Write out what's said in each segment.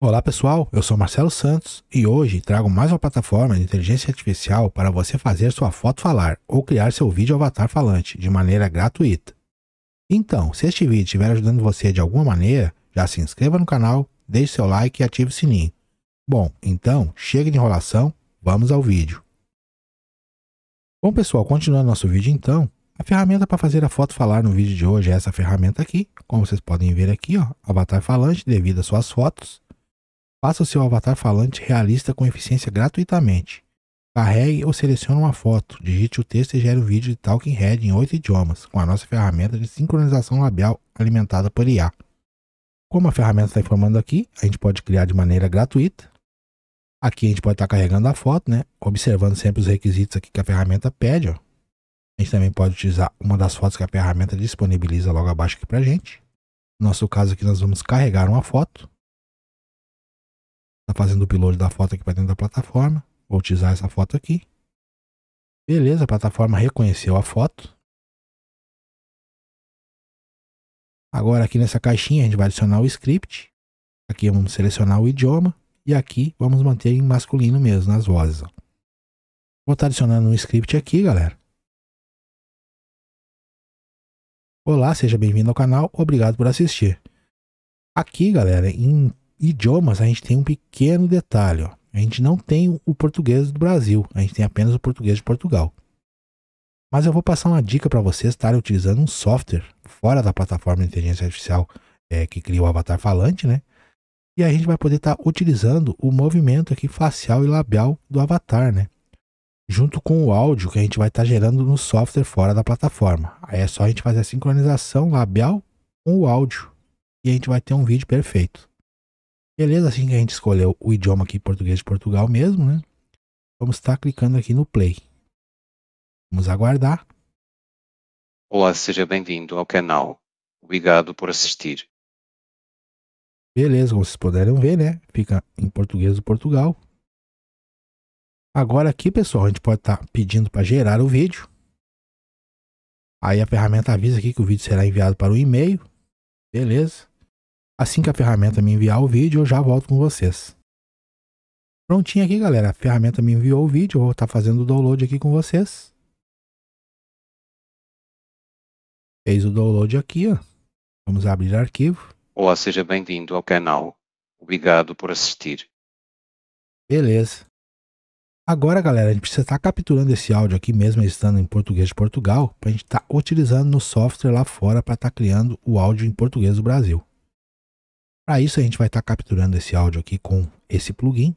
Olá pessoal, eu sou Marcelo Santos e hoje trago mais uma plataforma de inteligência artificial para você fazer sua foto falar ou criar seu vídeo avatar falante de maneira gratuita. Então, se este vídeo estiver ajudando você de alguma maneira, já se inscreva no canal, deixe seu like e ative o sininho. Bom, então, chega de enrolação, vamos ao vídeo. Bom pessoal, continuando nosso vídeo então, a ferramenta para fazer a foto falar no vídeo de hoje é essa ferramenta aqui, como vocês podem ver aqui, ó, Avatar Falante devido às suas fotos. Faça o seu avatar falante realista com eficiência gratuitamente. Carregue ou selecione uma foto, digite o texto e gere o vídeo de Talking Head em oito idiomas, com a nossa ferramenta de sincronização labial alimentada por IA. Como a ferramenta está informando aqui, a gente pode criar de maneira gratuita. Aqui a gente pode estar tá carregando a foto, né? observando sempre os requisitos aqui que a ferramenta pede. Ó. A gente também pode utilizar uma das fotos que a ferramenta disponibiliza logo abaixo aqui para gente. No nosso caso aqui nós vamos carregar uma foto. Tá fazendo o upload da foto aqui para dentro da plataforma. Vou utilizar essa foto aqui. Beleza, a plataforma reconheceu a foto. Agora aqui nessa caixinha a gente vai adicionar o script. Aqui vamos selecionar o idioma. E aqui vamos manter em masculino mesmo, nas vozes. Ó. Vou estar tá adicionando um script aqui, galera. Olá, seja bem-vindo ao canal, obrigado por assistir. Aqui, galera, em idiomas, a gente tem um pequeno detalhe. Ó. A gente não tem o português do Brasil, a gente tem apenas o português de Portugal. Mas eu vou passar uma dica para vocês estarem utilizando um software fora da plataforma de inteligência artificial é, que cria o avatar falante, né? E a gente vai poder estar tá utilizando o movimento aqui facial e labial do avatar, né? Junto com o áudio que a gente vai estar tá gerando no software fora da plataforma. Aí é só a gente fazer a sincronização labial com o áudio e a gente vai ter um vídeo perfeito. Beleza, assim que a gente escolheu o idioma aqui, português de Portugal mesmo, né? Vamos estar clicando aqui no play. Vamos aguardar. Olá, seja bem-vindo ao canal. Obrigado por assistir. Beleza, como vocês puderam ver, né? Fica em português do Portugal. Agora aqui, pessoal, a gente pode estar tá pedindo para gerar o vídeo. Aí a ferramenta avisa aqui que o vídeo será enviado para o e-mail. Beleza. Assim que a ferramenta me enviar o vídeo, eu já volto com vocês. Prontinho aqui, galera. A ferramenta me enviou o vídeo. Eu vou estar tá fazendo o download aqui com vocês. Fez o download aqui, ó. Vamos abrir arquivo. Olá, seja bem-vindo ao canal. Obrigado por assistir. Beleza. Agora, galera, a gente precisa estar tá capturando esse áudio aqui, mesmo estando em português de Portugal, para a gente estar tá utilizando no software lá fora para estar tá criando o áudio em português do Brasil. Para isso a gente vai estar tá capturando esse áudio aqui com esse plugin.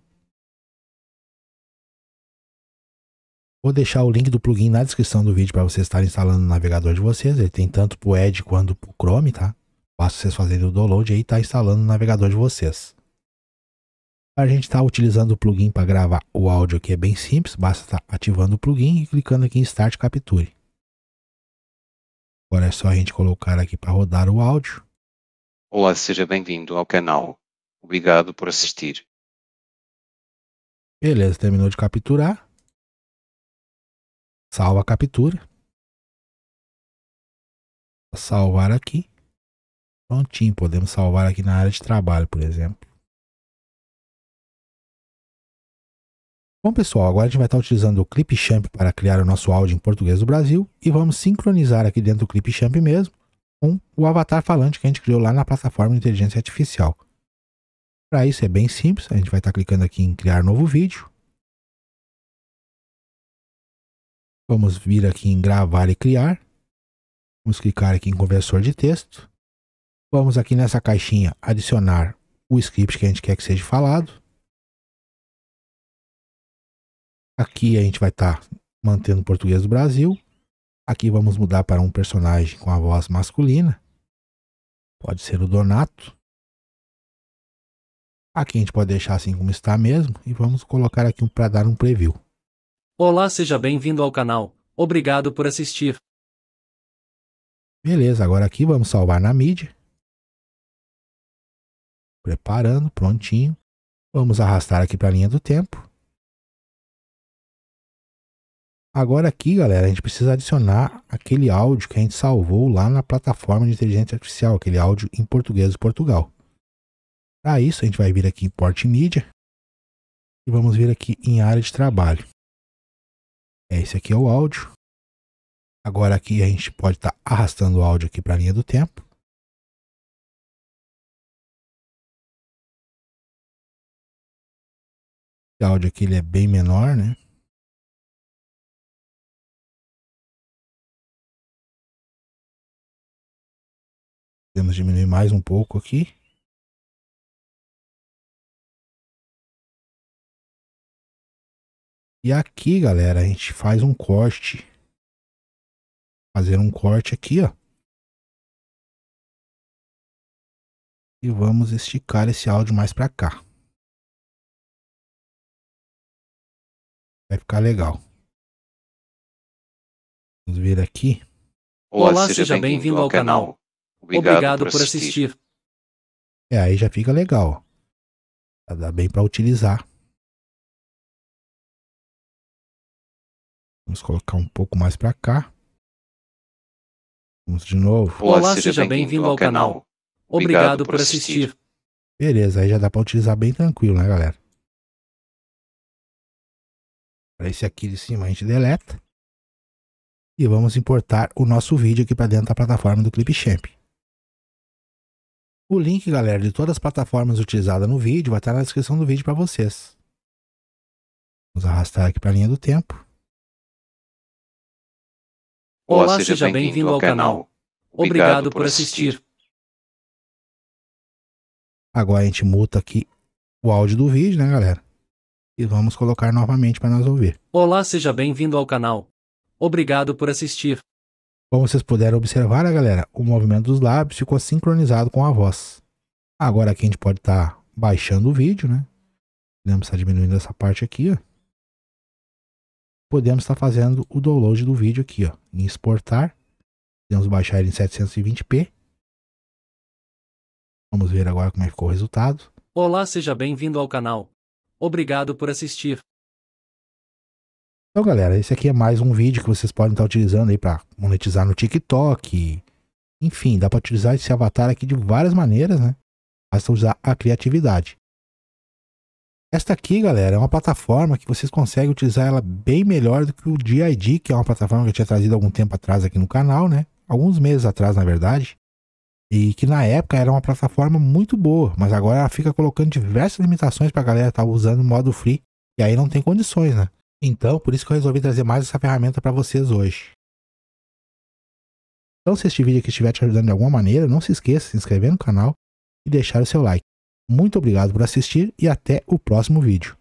Vou deixar o link do plugin na descrição do vídeo para vocês estarem instalando no navegador de vocês. Ele tem tanto para o Edge quanto para o Chrome, tá? Basta vocês fazerem o download e tá instalando no navegador de vocês. A gente está utilizando o plugin para gravar o áudio aqui é bem simples, basta estar tá ativando o plugin e clicando aqui em Start Capture. Agora é só a gente colocar aqui para rodar o áudio. Olá, seja bem-vindo ao canal. Obrigado por assistir. Beleza, terminou de capturar. Salva a captura. Salvar aqui. Prontinho, podemos salvar aqui na área de trabalho, por exemplo. Bom pessoal, agora a gente vai estar utilizando o Clipchamp para criar o nosso áudio em português do Brasil e vamos sincronizar aqui dentro do Clipchamp mesmo com o avatar falante que a gente criou lá na plataforma de inteligência artificial. Para isso é bem simples, a gente vai estar tá clicando aqui em criar novo vídeo. Vamos vir aqui em gravar e criar. Vamos clicar aqui em conversor de texto. Vamos aqui nessa caixinha adicionar o script que a gente quer que seja falado. Aqui a gente vai estar tá mantendo o português do Brasil. Aqui vamos mudar para um personagem com a voz masculina. Pode ser o Donato. Aqui a gente pode deixar assim como está mesmo e vamos colocar aqui um para dar um preview. Olá, seja bem-vindo ao canal. Obrigado por assistir. Beleza, agora aqui vamos salvar na mídia. Preparando, prontinho. Vamos arrastar aqui para a linha do tempo. Agora aqui, galera, a gente precisa adicionar aquele áudio que a gente salvou lá na plataforma de inteligência artificial, aquele áudio em português de Portugal. Para isso, a gente vai vir aqui em porte mídia e vamos vir aqui em área de trabalho. Esse aqui é o áudio. Agora aqui a gente pode estar tá arrastando o áudio aqui para a linha do tempo. Esse áudio aqui ele é bem menor, né? Podemos diminuir mais um pouco aqui. E aqui, galera, a gente faz um corte. Fazer um corte aqui, ó. E vamos esticar esse áudio mais para cá. Vai ficar legal. Vamos vir aqui. Olá, seja bem-vindo ao canal. Obrigado, Obrigado por, assistir. assistir. É, aí já fica legal. Dá bem para utilizar. Vamos colocar um pouco mais para cá. Vamos de novo. Olá, Olá seja bem-vindo bem ao canal. canal. Obrigado, Obrigado por assistir. assistir. Beleza, aí já dá para utilizar bem tranquilo, né, galera? Para esse aqui de cima a gente deleta. E vamos importar o nosso vídeo aqui para dentro da plataforma do Clipchamp. O link, galera, de todas as plataformas utilizadas no vídeo vai estar na descrição do vídeo para vocês. Vamos arrastar aqui para a linha do tempo. Olá, seja bem-vindo ao canal. Obrigado por assistir. Agora a gente muta aqui o áudio do vídeo, né, galera? E vamos colocar novamente para nós ouvir. Olá, seja bem-vindo ao canal. Obrigado por assistir. Como vocês puderam observar, a né, galera, o movimento dos lábios ficou sincronizado com a voz. Agora aqui a gente pode estar tá baixando o vídeo, né? Podemos estar tá diminuindo essa parte aqui, ó. Podemos estar tá fazendo o download do vídeo aqui, ó, em exportar. Podemos baixar ele em 720p. Vamos ver agora como é que ficou o resultado. Olá, seja bem-vindo ao canal. Obrigado por assistir. Então, galera, esse aqui é mais um vídeo que vocês podem estar utilizando aí para monetizar no TikTok. Enfim, dá para utilizar esse avatar aqui de várias maneiras, né? Basta usar a criatividade. Esta aqui, galera, é uma plataforma que vocês conseguem utilizar ela bem melhor do que o DID, que é uma plataforma que eu tinha trazido algum tempo atrás aqui no canal, né? Alguns meses atrás, na verdade. E que na época era uma plataforma muito boa, mas agora ela fica colocando diversas limitações para a galera estar tá usando o modo free. E aí não tem condições, né? Então, por isso que eu resolvi trazer mais essa ferramenta para vocês hoje. Então, se este vídeo aqui estiver te ajudando de alguma maneira, não se esqueça de se inscrever no canal e deixar o seu like. Muito obrigado por assistir e até o próximo vídeo.